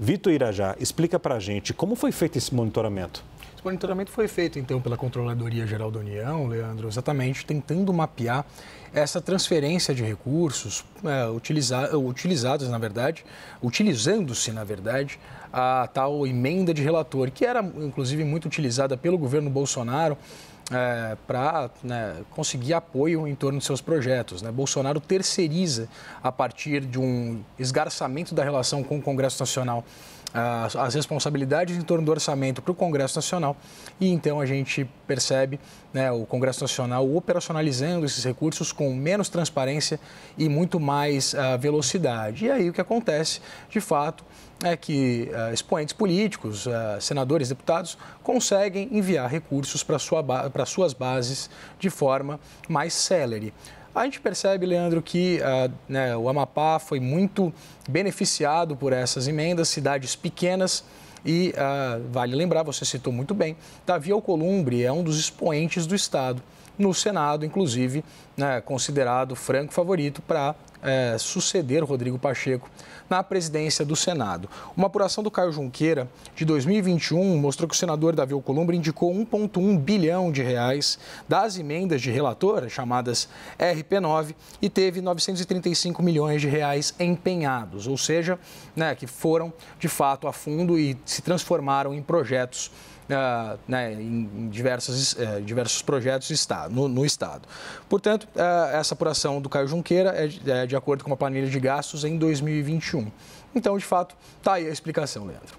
Vitor Irajá, explica para a gente como foi feito esse monitoramento. Esse monitoramento foi feito, então, pela Controladoria Geral da União, Leandro, exatamente tentando mapear essa transferência de recursos é, utilizados, na verdade, utilizando-se, na verdade, a tal emenda de relator, que era, inclusive, muito utilizada pelo governo Bolsonaro é, para né, conseguir apoio em torno de seus projetos. Né? Bolsonaro terceiriza, a partir de um esgarçamento da relação com o Congresso Nacional, as responsabilidades em torno do orçamento para o Congresso Nacional e então a gente percebe né, o Congresso Nacional operacionalizando esses recursos com menos transparência e muito mais uh, velocidade. E aí o que acontece, de fato, é que uh, expoentes políticos, uh, senadores, deputados, conseguem enviar recursos para sua ba suas bases de forma mais célere. A gente percebe, Leandro, que uh, né, o Amapá foi muito beneficiado por essas emendas, cidades pequenas. E vale lembrar, você citou muito bem, Davi Alcolumbre é um dos expoentes do Estado. No Senado, inclusive, né, considerado franco favorito para é, suceder Rodrigo Pacheco na presidência do Senado. Uma apuração do Caio Junqueira de 2021 mostrou que o senador Davi Alcolumbre indicou 1,1 bilhão de reais das emendas de relator, chamadas RP9, e teve 935 milhões de reais empenhados, ou seja, né, que foram de fato a fundo e se transformaram em projetos Uh, né, em uh, diversos projetos no, no Estado. Portanto, uh, essa apuração do Caio Junqueira é, é, de acordo com a planilha de gastos em 2021. Então, de fato, está aí a explicação, Leandro.